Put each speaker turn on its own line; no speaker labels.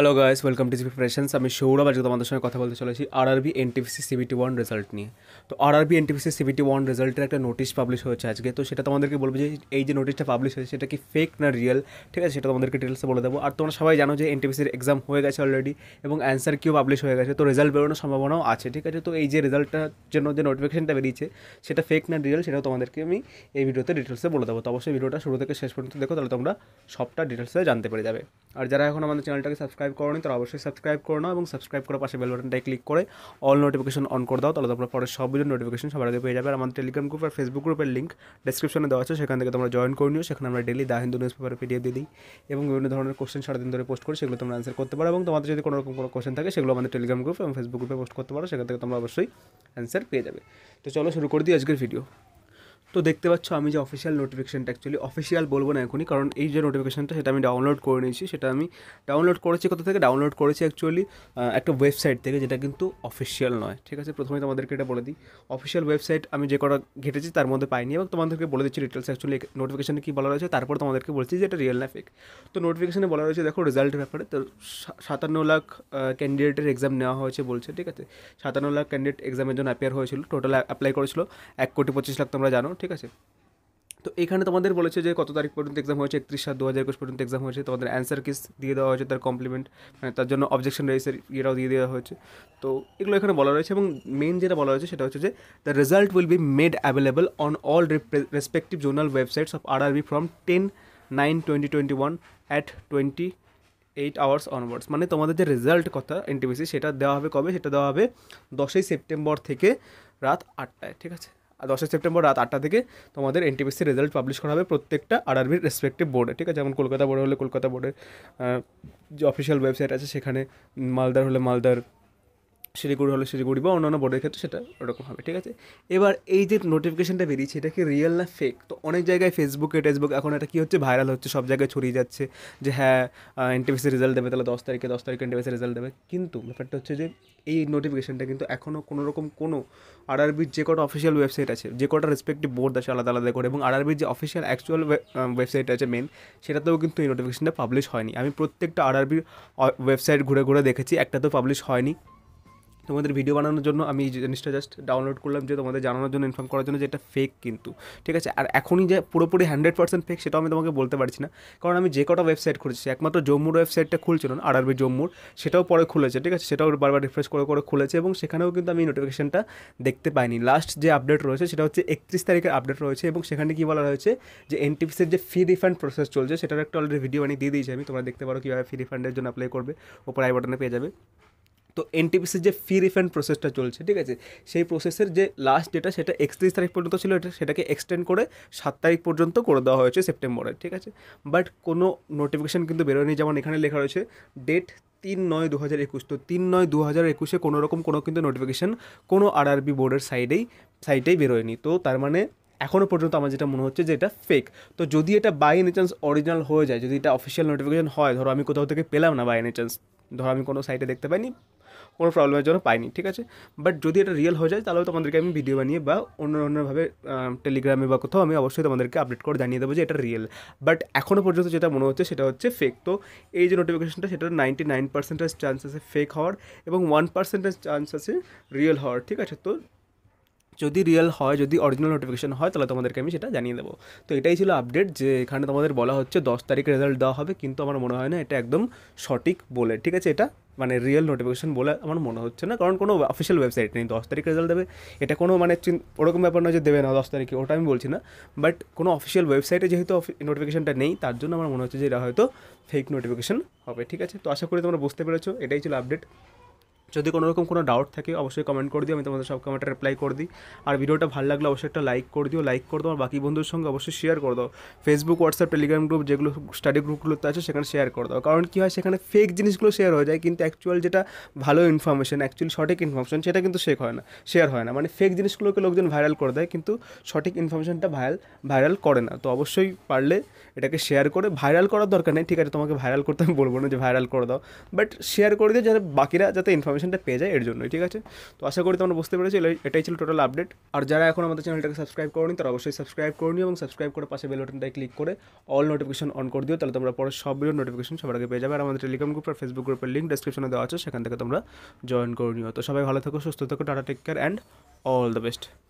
hello guys welcome to preparations আমি সৌরভ আজকে তোমাদের সঙ্গে কথা বলতে চলেছি আর N TPC CBT one result নিয়ে তো আর এন টিপিসি সিবিটি ওয়ান রেজাল্টের একটা নোটিশ পাবলিশ হয়েছে আজকে তো সেটা তোমাদেরকে বলবো যে এই যে নোটিশটা পাবলিশ হয়েছে সেটা কি ফেক না রিয়েল ঠিক আছে সেটা তোমাদেরকে ডিটেলসে বলে দেবো আর তোমরা সবাই জানো যে টিপিসির এক্সাম হয়ে গেছে অলরেডি এবং অ্যান্সার কিউ পাবলিশ হয়ে গেছে তো রেজাল্ট বেরোনোর সম্ভাবনাও আছে ঠিক আছে তো এই যে রেজাল্টটার জন্য যে নোটিফিকেশনটা বেরিয়েছে সেটা ফেক না রিয়েল সেটাও তোমাদেরকে আমি এই ভিডিওতে ডিটেলসে বলে দেবো তো অবশ্যই ভিডিওটা শুরু থেকে শেষ পর্যন্ত দেখো তাহলে তোমরা সবটা ডিটেলসে জানতে পেরে যাবে আর যারা এখন আমাদের চ্যানেলটাকে সাবস্ক্রাইব করোনি তারা অবশ্যই সাবস্ক্রাইব করে নাও এবং সাবস্ক্রাইব করে পাশে বেল বাটনটায় ক্লিক করে অল নোটিফিকেশন অন করে দাও তাহলে তোমরা পরে সব ভিডিও নোটিফিকেশন সবার আগে পেয়ে যাবে আর আমাদের টেলিগ্রাম গ্রুপ আর ফেসবুক গ্রুপের লিঙ্ক ডেসক্রিপশনে দেওয়া আছে সেখান থেকে তোমরা জয়েন করে নিও সেখানে আমরা ডেলি দা হিন্দু নিউজ পেপারে পিডিএফ দিয়ে দিই এবং বিভিন্ন ধরনের কোশ্চেন সারাদিন ধরে পোস্ট করি সেগুলো তোমরা অ্যান্সার করতে পারো এবং তোমাদের যদি কোনো রকম কোনো কোশ্চেন থাকে সেগুলো আমাদের টেলিগ্রাম গ্রুপ এবং ফেসবুক গ্রুপে পোস্ট করতে পারো সেখান থেকে তোমরা অবশ্যই অ্যান্সার পেয়ে যাবে তো চলো শুরু করে দিই আজকের ভিডিও তো দেখতে পাচ্ছ আমি যে অফিসিয়াল নোটিফিকেশানটা অ্যাকচুয়ালি অফিসিয়াল বলবো না এখনই কারণ এই যে নোটিফিকেশানটা সেটা আমি ডাউনলোড করে নিয়েছি সেটা আমি ডাউনলোড করেছি কোথা থেকে ডাউনলোড করেছি অ্যাকচুয়ালি একটা ওয়েবসাইট থেকে যেটা কিন্তু অফিসিয়াল নয় ঠিক আছে প্রথমে তোমাদেরকে এটা বলে দিই অফিসিয়াল ওয়েবসাইট আমি যে কটা ঘেটেছি তার মধ্যে পাইনি এবং তোমাদেরকে বলে দিচ্ছি ডিটেলস অ্যাকচুয়ালি নোটিফিকেশানে কী বলা রয়েছে তারপর তোমাদেরকে বলছি যে এটা রিয়েল না ফেক তো নোটিফিকেশানে বলা রয়েছে দেখো রেজাল্টের ব্যাপারে তো সাতান্ন লাখ ক্যান্ডিডেটের এক্সাম নেওয়া হয়েছে বলছে ঠিক আছে সাতান্ন লাখ ক্যান্ডিডেট এক্সামের জন্য অ্যাপিয়ার হয়েছিল টোটাল অ্যাপ্লাই করেছিল এক কোটি পঁচিশ লাখ তোমরা জানো ঠিক আছে তো এখানে তোমাদের বলেছে যে কত তারিখ পর্যন্ত এক্সাম হয়েছে একত্রিশ সাত দু হাজার একুশ পর্যন্ত এক্সাম হয়েছে তোমাদের অ্যান্সার কিস দিয়ে দেওয়া হয়েছে তার কমপ্লিমেন্ট মানে তার জন্য অবজেকশন রয়েছে ইয়েটাও দিয়ে দেওয়া হয়েছে তো এগুলো এখানে বলা রয়েছে এবং মেন যেটা বলা হয়েছে সেটা হচ্ছে যে the result will be made available on all respective zonal websites of RRB from ten nine twenty twenty one at twenty eight hours onwards মানে তোমাদের যে রেজাল্ট কথা এনটিপিসি সেটা দেওয়া হবে কবে সেটা দেওয়া হবে দশই সেপ্টেম্বর থেকে রাত আটটায় ঠিক আছে দশই সেপ্টেম্বর রাত আটটা থেকে তোমাদের এনটিপিসি রেজাল্ট পাবলিশ করা হবে প্রত্যেকটা আরআরবির রেসপেক্টিভ বোর্ডে ঠিক আছে যেমন কলকাতা বোর্ড হলে কলকাতা বোর্ডের যে অফিসিয়াল ওয়েবসাইট আছে সেখানে মালদার হলে মালদার শিলিগুড়ি হলে শিলিগুড়ি বা অন্যান্য বোর্ডের ক্ষেত্রে সেটা ওরকম হবে ঠিক আছে এবার এই যে নোটিফিকেশানটা বেরিয়েছে এটা কি রিয়েল না ফেক তো অনেক জায়গায় ফেসবুকে টেসবুক এখন এটা কী হচ্ছে ভাইরাল হচ্ছে সব জায়গায় ছড়িয়ে যাচ্ছে যে হ্যাঁ এনটিপিসি রেজাল্ট দেবে তাহলে দশ তারিখে দশ তারিখে এনটিপিসি রেজাল্ট দেবে কিন্তু ব্যাপারটা হচ্ছে যে এই নোটিফিকেশানটা কিন্তু এখনও কোনো রকম কোনো আরআরবির যে কটা অফিসিয়াল ওয়েবসাইট আছে যে কটা রেসপেক্টিভ বোর্ড আছে আলাদা আলাদা করে এবং আরআরবির যে অফিসিয়াল অ্যাকচুয়াল ওয়েবসাইট আছে মেন সেটাতেও কিন্তু এই নোটিফিকেশানটা পাবলিশ হয়নি আমি প্রত্যেকটা আরআরবির ওয়েবসাইট ঘুরে ঘুরে দেখেছি একটাতেও পাবলিশ হয়নি তোমাদের ভিডিও বানানোর জন্য আমি এই জিনিসটা জাস্ট ডাউনলোড করলাম যে তোমাদের জানানোর জন্য ইনফর্ম করার জন্য যে এটা ফেক কিন্তু ঠিক আছে আর এখনই যে পুরোপুরি হান্ড্রেড পার্সেন্ট ফেক সেটাও আমি তোমাকে বলতে পারছি না কারণ আমি যে কটা ওয়েবসাইট খুলেছি একমাত্র জম্মুর ওয়েবসাইটটা খুলছিল না আর আরবি জম্মুর সেটাও পরে খুলেছে ঠিক আছে সেটাও বারবার রিফ্রেশ করে করে খুলেছে এবং সেখানেও কিন্তু আমি নোটিফিকেশনটা দেখতে পাইনি লাস্ট যে আপডেট রয়েছে সেটা হচ্ছে একত্রিশ তারিখের আপডেট রয়েছে এবং সেখানে কী বলা হয়েছে যে এনটিপিসির যে ফি রিফান্ড প্রসেস চলছে সেটার একটা অলরেডি ভিডিও বানিয়ে দিয়ে দিয়েছি আমি তোমরা দেখতে পারো কীভাবে ফি রিফান্ডের জন্য অ্যাপ্লাই করবে ওপর আই বাটনে পেয়ে যাবে তো এনটিপিসির যে ফি রিফান্ড প্রসেসটা চলছে ঠিক আছে সেই প্রসেসের যে লাস্ট ডেটা সেটা একত্রিশ তারিখ পর্যন্ত ছিল এটা সেটাকে এক্সটেন্ড করে সাত তারিখ পর্যন্ত করে দেওয়া হয়েছে সেপ্টেম্বরের ঠিক আছে বাট কোনো নোটিফিকেশান কিন্তু বেরোয়নি যেমন এখানে লেখা রয়েছে ডেট তিন নয় দু হাজার একুশ তো তিন নয় দু হাজার একুশে কোনো রকম কোনো কিন্তু নোটিফিকেশান কোনো আর আরবি বোর্ডের সাইডেই সাইটেই বেরোয়নি তো তার মানে এখনও পর্যন্ত আমার যেটা মনে হচ্ছে যে এটা ফেক তো যদি এটা বাই এনি চান্স অরিজিনাল হয়ে যায় যদি এটা অফিসিয়াল নোটিফিকেশান হয় ধরো আমি কোথাও থেকে পেলাম না বাই এনি চান্স ধরো আমি কোনো সাইটে দেখতে পাইনি কোনো প্রবলেমের জন্য পাইনি ঠিক আছে বাট যদি এটা রিয়েল হয়ে যায় তাহলে তোমাদেরকে আমি ভিডিও বানিয়ে বা অন্য অন্যভাবে টেলিগ্রামে বা কোথাও আমি অবশ্যই তোমাদেরকে আপডেট করে জানিয়ে দেবো যে এটা রিয়েল বাট এখনও পর্যন্ত যেটা মনে হচ্ছে সেটা হচ্ছে ফেক তো এই যে নোটিফিকেশনটা সেটা নাইনটি নাইন পার্সেন্টেজ চান্স আছে ফেক হওয়ার এবং ওয়ান পার্সেন্টেজ চান্স আছে রিয়েল হওয়ার ঠিক আছে তো যদি রিয়েল হয় যদি অরিজিনাল নোটিফিকেশান হয় তাহলে তোমাদেরকে আমি সেটা জানিয়ে দেবো তো এটাই ছিল আপডেট যে এখানে তোমাদের বলা হচ্ছে দশ তারিখে রেজাল্ট দেওয়া হবে কিন্তু আমার মনে হয় না এটা একদম সঠিক বলে ঠিক আছে এটা মানে রিয়েল নোটিফিকেশান বলে আমার মনে হচ্ছে না কারণ কোনো অফিসিয়াল ওয়েবসাইট নেই দশ তারিখ রেজাল্ট দেবে এটা কোনো মানে ওরকম ব্যাপার নয় যে দেবে না দশ তারিখে ওটা আমি বলছি না বাট কোনো অফিসিয়াল ওয়েবসাইটে যেহেতু নোটিফিকেশনটা নেই তার জন্য আমার মনে হচ্ছে যে এটা হয়তো ফেক নোটিফিকেশান হবে ঠিক আছে তো আশা করি তোমরা বুঝতে পেরেছো এটাই ছিল আপডেট যদি কোনো রকম কোনো ডাউট থাকে অবশ্যই কমেন্ট করে দিও আমি তোমাদের সব কমেন্টে রিপ্লাই করে দিই আর ভিডিওটা ভালো লাগলে অবশ্যই একটা লাইক করে দিও লাইক করে দাও আর বাকি বন্ধুদের সঙ্গে অবশ্যই শেয়ার করে দাও ফেসবুক হোয়াটসঅ্যাপ টেলিগ্রাম গ্রুপ যেগুলো স্টাডি গ্রুপগুলোতে আছে সেখানে শেয়ার করে দাও কারণ কী হয় সেখানে ফেক জিনিসগুলো শেয়ার হয়ে যায় কিন্তু অ্যাকচুয়াল যেটা ভালো ইনফরমেশন অ্যাকচুয়ালি সঠিক ইনফরমেশন সেটা কিন্তু শেখ হয় না শেয়ার হয় না মানে ফেক জিনিসগুলোকে লোকজন ভাইরাল করে দেয় কিন্তু সঠিক ইনফরমেশনটা ভাইরাল ভাইরাল করে না তো অবশ্যই পারলে এটাকে শেয়ার করে ভাইরাল করার দরকার নেই ঠিক আছে তোমাকে ভাইরাল করতে আমি বলবো না যে ভাইরাল করে দাও বাট শেয়ার করে দিও যাতে বাকিরা যাতে ইনফরমেশন ইনফরমেশনটা পেয়ে যায় এর জন্যই ঠিক আছে তো আশা করি তোমরা বুঝতে পেরেছি এটাই ছিল টোটাল আপডেট আর যারা এখন আমাদের চ্যানেলটাকে সাবস্ক্রাইব করনি তারা অবশ্যই সাবস্ক্রাইব করনি এবং সাবস্ক্রাইব করে পাশে বেল বাটনটায় ক্লিক করে অল নোটিফিকেশন অন করে দিও তাহলে তোমরা পরে সব ভিডিও নোটিফিকেশন সবার আগে পেয়ে যাবে আর আমাদের টেলিগ্রাম গ্রুপ আর ফেসবুক গ্রুপের লিঙ্ক ডিসক্রিপশনে দেওয়া আছে সেখান থেকে তোমরা জয়েন করে নিও তো সবাই ভালো থাকো সুস্থ থাকো tata take care and all the best